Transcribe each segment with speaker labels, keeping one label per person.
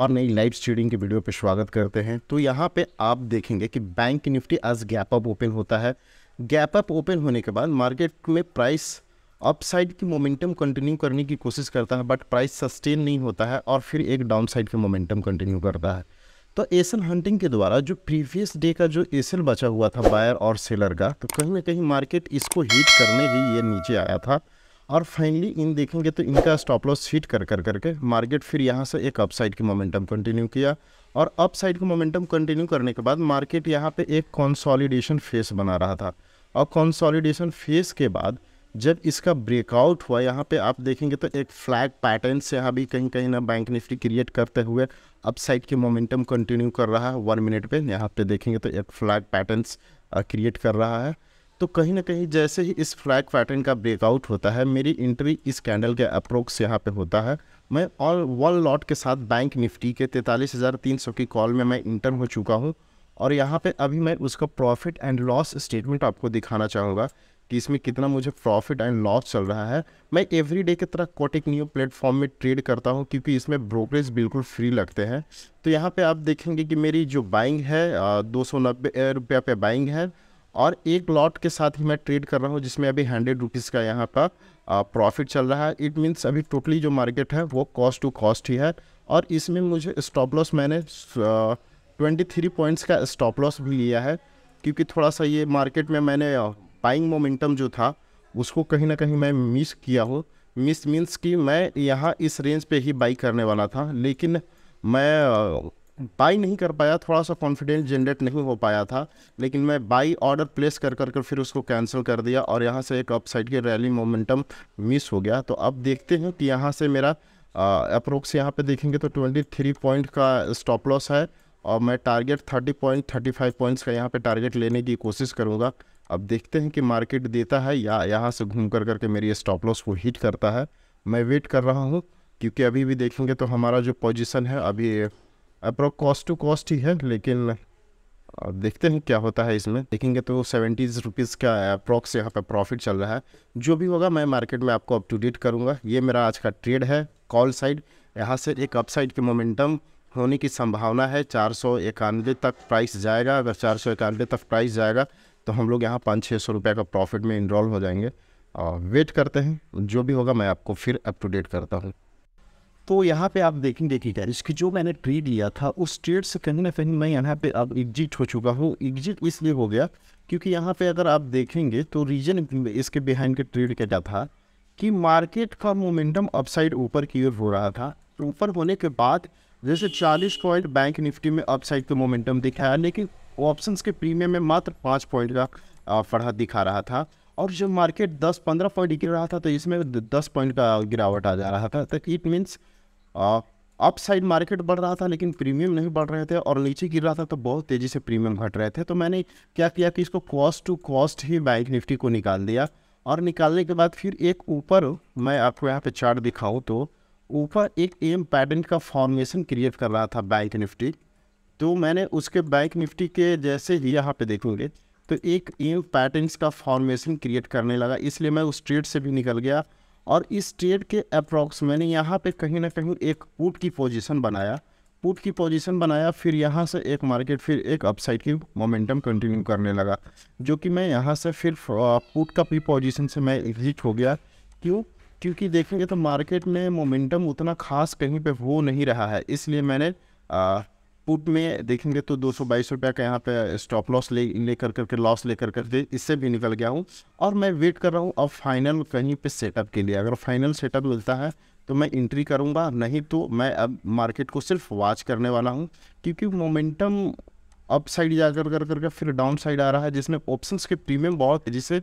Speaker 1: और नई लाइव स्ट्रीडिंग के वीडियो पर स्वागत करते हैं तो यहाँ पे आप देखेंगे कि बैंक निफ्टी आज गैप अप ओपन होता है गैप अप ओपन होने के बाद मार्केट में प्राइस अपसाइड की मोमेंटम कंटिन्यू करने की कोशिश करता है बट प्राइस सस्टेन नहीं होता है और फिर एक डाउन साइड की मोमेंटम कंटिन्यू करता है तो एसल हंटिंग के द्वारा जो प्रीवियस डे का जो एसल बचा हुआ था बायर और सेलर का तो कहीं ना कहीं मार्केट इसको हीट करने ही ये नीचे आया था और फाइनली इन देखेंगे तो इनका स्टॉप लॉस हिट कर कर करके मार्केट फिर यहाँ से एक अपसाइड की मोमेंटम कंटिन्यू किया और अपसाइड की मोमेंटम कंटिन्यू करने के बाद मार्केट यहाँ पे एक कंसोलिडेशन फेस बना रहा था और कंसोलिडेशन फेस के बाद जब इसका ब्रेकआउट हुआ यहाँ पे आप देखेंगे तो एक फ्लैग पैटर्न से यहाँ भी कहीं कहीं ना बैंक निफ्टी क्रिएट करते हुए अपसाइड की मोमेंटम कंटिन्यू कर रहा है वन मिनट पर यहाँ पर देखेंगे तो एक फ्लैग पैटर्न क्रिएट कर रहा है तो कहीं ना कहीं जैसे ही इस फ्लैग पैटर्न का ब्रेकआउट होता है मेरी एंट्री इस कैंडल के अप्रोक्स यहाँ पे होता है मैं और वन लॉट के साथ बैंक निफ्टी के तैंतालीस हज़ार तीन सौ की कॉल में मैं इंटर हो चुका हूँ और यहाँ पे अभी मैं उसका प्रॉफिट एंड लॉस स्टेटमेंट आपको दिखाना चाहूँगा कि इसमें कितना मुझे प्रॉफिट एंड लॉस चल रहा है मैं एवरी डे की तरह कोटिक न्यू प्लेटफॉर्म में ट्रेड करता हूँ क्योंकि इसमें ब्रोकरेज बिल्कुल फ्री लगते हैं तो यहाँ पे आप देखेंगे कि मेरी जो बाइंग है दो सौ नब्बे रुपया पे बाइंग है और एक लॉट के साथ ही मैं ट्रेड कर रहा हूँ जिसमें अभी हंड्रेड रुपीज़ का यहाँ का प्रॉफिट चल रहा है इट मीन्स अभी टोटली जो मार्केट है वो कॉस्ट टू कॉस्ट ही है और इसमें मुझे स्टॉप लॉस मैंने ट्वेंटी थ्री पॉइंट्स का स्टॉप लॉस भी लिया है क्योंकि थोड़ा सा ये मार्केट में मैंने बाइंग मोमेंटम जो था उसको कहीं ना कहीं मैं मिस किया हूँ मिस मीन्स कि मैं यहाँ इस रेंज पे ही बाई करने वाला था लेकिन मैं बाई नहीं कर पाया थोड़ा सा कॉन्फिडेंस जनरेट नहीं हो पाया था लेकिन मैं बाई ऑर्डर प्लेस कर कर कर फिर उसको कैंसिल कर दिया और यहाँ से एक अपसाइड की रैली मोमेंटम मिस हो गया तो अब देखते हैं कि यहाँ से मेरा अप्रोक्स यहाँ पे देखेंगे तो 23 पॉइंट का स्टॉप लॉस है और मैं टारगेट 30 पॉइंट 35 पॉइंट्स का यहाँ पे टारगेट लेने की कोशिश करूँगा अब देखते हैं कि मार्केट देता है या यहाँ से घूम कर करके मेरी स्टॉप लॉस को हीट करता है मैं वेट कर रहा हूँ क्योंकि अभी भी देखेंगे तो हमारा जो पोजिशन है अभी अप्रोक कॉस्ट टू कॉस्ट ही है लेकिन देखते हैं क्या होता है इसमें देखेंगे तो सेवेंटीज़ रुपीज़ का अप्रॉक्स यहाँ पर प्रॉफिट चल रहा है जो भी होगा मैं मार्केट में आपको अप टू डेट करूँगा ये मेरा आज का ट्रेड है कॉल साइड यहाँ से एक अपसाइड के मोमेंटम होने की संभावना है चार सौ इक्यानवे तक प्राइस जाएगा अगर चार सौ इक्यानवे तक प्राइस जाएगा तो हम लोग यहाँ पाँच छः सौ रुपये का प्रॉफिट में इनरोल हो जाएंगे और वेट करते हैं जो भी होगा मैं आपको फिर अप टू डेट करता हूँ तो यहाँ पे आप देखेंगे कि इसकी जो मैंने ट्रेड लिया था उस ट्रेड से कहीं ना कहीं मैं यहाँ पे अब एग्जिट हो चुका हूँ एग्जिट इसलिए हो गया क्योंकि यहाँ पे अगर आप देखेंगे तो रीजन इसके बिहाइंड के ट्रेड क्या था कि मार्केट का मोमेंटम अपसाइड ऊपर की ओर हो रहा था तो ऊपर होने के बाद जैसे चालीस पॉइंट बैंक निफ्टी में अपसाइड का मोमेंटम दिखाया लेकिन ऑप्शन के प्रीमियम में मात्र पाँच पॉइंट का फड़ा दिखा रहा था और जब मार्केट 10-15 पॉइंट गिर रहा था तो इसमें 10 पॉइंट का गिरावट आ जा रहा था तो इट मीन्स अपसाइड मार्केट बढ़ रहा था लेकिन प्रीमियम नहीं बढ़ रहे थे और नीचे गिर रहा था तो बहुत तेज़ी से प्रीमियम घट रहे थे तो मैंने क्या किया कि इसको कॉस्ट टू कॉस्ट ही बैंक निफ्टी को निकाल दिया और निकालने के बाद फिर एक ऊपर मैं आपको यहाँ पे चार्ट दिखाऊँ तो ऊपर एक एम पैटर्न का फॉर्मेशन क्रिएट कर रहा था बैंक निफ्टी तो मैंने उसके बैंक निफ्टी के जैसे ही यहाँ पे देखूँगे तो एक एम पैटर्न का फॉर्मेशन क्रिएट करने लगा इसलिए मैं उस ट्रेड से भी निकल गया और इस ट्रेड के अप्रॉक्स मैंने यहाँ पे कहीं ना कहीं एक पुट की पोजीशन बनाया पुट की पोजीशन बनाया फिर यहाँ से एक मार्केट फिर एक अपसाइड की मोमेंटम कंटिन्यू करने लगा जो कि मैं यहाँ से फिर पुट का भी पोजीशन से मैं एग्जिट हो गया क्यों क्योंकि देखेंगे तो मार्केट में मोमेंटम उतना खास कहीं पे हो नहीं रहा है इसलिए मैंने आ, पुट में देखेंगे तो दो सौ बाईस रुपया का यहाँ पे स्टॉप लॉस ले लेकर करके लॉस लेकर करके इससे भी निकल गया हूँ और मैं वेट कर रहा हूँ अब फाइनल कहीं पे सेटअप के लिए अगर फाइनल सेटअप मिलता है तो मैं इंट्री करूँगा नहीं तो मैं अब मार्केट को सिर्फ वॉच करने वाला हूँ क्योंकि मोमेंटम अप साइड जा कर कर करके फिर डाउन साइड आ रहा है जिसमें ऑप्शन के प्रीमियम बहुत तेजी से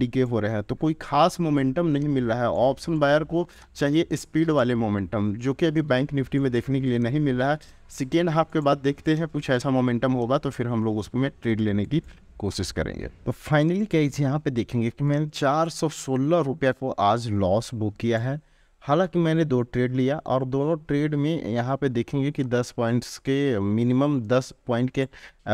Speaker 1: डिके हो रहे हैं तो कोई खास मोमेंटम नहीं मिल रहा है ऑप्शन बायर को चाहिए स्पीड वाले मोमेंटम जो कि अभी बैंक निफ्टी में देखने के लिए नहीं मिल रहा है सेकेंड हाफ के बाद देखते हैं कुछ ऐसा मोमेंटम होगा तो फिर हम लोग उसमें ट्रेड लेने की कोशिश करेंगे तो फाइनली क्या यहाँ पे देखेंगे कि मैंने चार सौ सोलह को आज लॉस बुक किया है हालांकि मैंने दो ट्रेड लिया और दोनों ट्रेड में यहाँ पे देखेंगे कि 10 पॉइंट्स के मिनिमम 10 पॉइंट के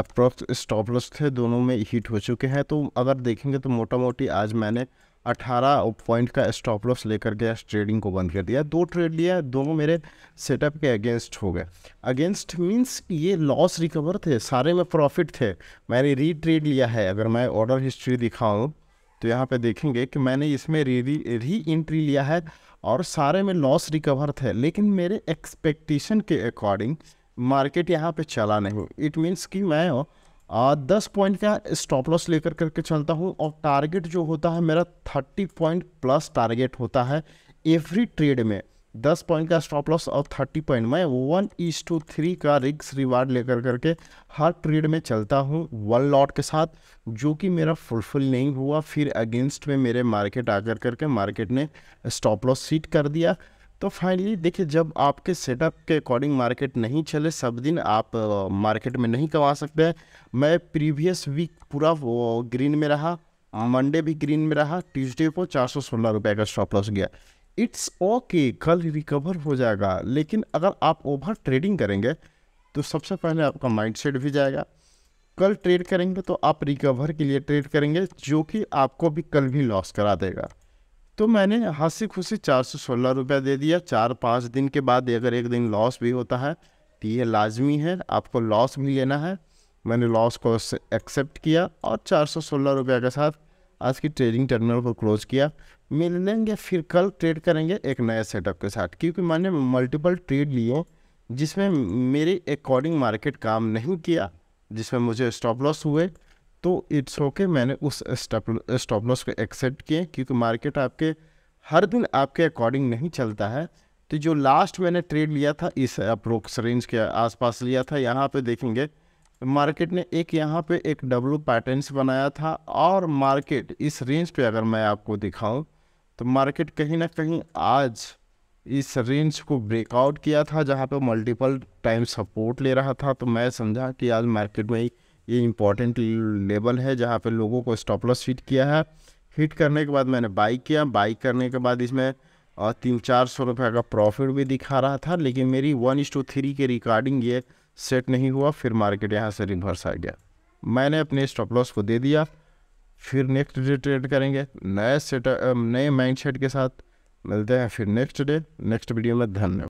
Speaker 1: अप्रोक्स स्टॉप लॉस थे दोनों में हिट हो चुके हैं तो अगर देखेंगे तो मोटा मोटी आज मैंने 18 पॉइंट का स्टॉप लॉस लेकर के ट्रेडिंग को बंद कर दिया दो ट्रेड लिया दोनों मेरे सेटअप के अगेंस्ट हो गए अगेंस्ट मीन्स ये लॉस रिकवर थे सारे में प्रॉफिट थे मैंने री ट्रेड लिया है अगर मैं ऑर्डर हिस्ट्री दिखाऊँ तो यहाँ पे देखेंगे कि मैंने इसमें री री एंट्री लिया है और सारे में लॉस रिकवर थे लेकिन मेरे एक्सपेक्टेशन के अकॉर्डिंग मार्केट यहाँ पे चला नहीं इट मीन्स कि मैं दस पॉइंट का स्टॉप लॉस लेकर करके चलता हूँ और टारगेट जो होता है मेरा थर्टी पॉइंट प्लस टारगेट होता है एवरी ट्रेड में दस पॉइंट का स्टॉप लॉस और थर्टी पॉइंट मैं वन ईस टू थ्री का रिक्स रिवार्ड लेकर करके हर ट्रेड में चलता हूँ वन लॉट के साथ जो कि मेरा फुलफिल नहीं हुआ फिर अगेंस्ट में मेरे मार्केट आकर करके मार्केट ने स्टॉप लॉस सीट कर दिया तो फाइनली देखिए जब आपके सेटअप के अकॉर्डिंग मार्केट नहीं चले सब दिन आप मार्केट में नहीं कमा सकते मैं प्रीवियस वीक पूरा ग्रीन में रहा मंडे भी ग्रीन में रहा ट्यूजडे को चार सौ सोलह रुपये का स्टॉप लॉस गया इट्स ओके कल रिकवर हो जाएगा लेकिन अगर आप ओवर ट्रेडिंग करेंगे तो सबसे पहले आपका माइंडसेट भी जाएगा कल ट्रेड करेंगे तो आप रिकवर के लिए ट्रेड करेंगे जो कि आपको भी कल भी लॉस करा देगा तो मैंने हंसी खुशी चार सौ सोलह रुपया दे दिया चार पाँच दिन के बाद अगर एक दिन लॉस भी होता है तो ये लाजमी है आपको लॉस भी लेना है मैंने लॉस को एक्सेप्ट किया और चार सौ सोलह रुपये के साथ आज की ट्रेडिंग टर्मिनल को क्लोज किया मिल लेंगे फिर कल ट्रेड करेंगे एक नए सेटअप के साथ क्योंकि मैंने मल्टीपल ट्रेड लिए जिसमें मेरे अकॉर्डिंग मार्केट काम नहीं किया जिसमें मुझे स्टॉप लॉस हुए तो इट्स ओके okay, मैंने उस स्टॉप लॉस को एक्सेप्ट किए क्योंकि मार्केट आपके हर दिन आपके अकॉर्डिंग नहीं चलता है तो जो लास्ट मैंने ट्रेड लिया था इस अप्रोक्स रेंज के आसपास लिया था यहाँ पे देखेंगे मार्केट ने एक यहाँ पे एक डब्लू पैटर्न्स बनाया था और मार्केट इस रेंज पे अगर मैं आपको दिखाऊं तो मार्केट कहीं ना कहीं आज इस रेंज को ब्रेकआउट किया था जहाँ पे मल्टीपल टाइम सपोर्ट ले रहा था तो मैं समझा कि आज मार्केट में ये इम्पॉर्टेंट लेवल है जहाँ पे लोगों को स्टॉप लॉस हिट किया है हिट करने के बाद मैंने बाई किया बाई करने के बाद इसमें और तीन चार सौ रुपये का प्रॉफिट भी दिखा रहा था लेकिन मेरी वन इस टू थ्री के रिकॉर्डिंग ये सेट नहीं हुआ फिर मार्केट यहाँ से रिवर्स आ गया मैंने अपने स्टॉप लॉस को दे दिया फिर नेक्स्ट डे ट्रेड करेंगे नए सेट नए माइंड के साथ मिलते हैं फिर नेक्स्ट डे नेक्स्ट वीडियो में धन्यवाद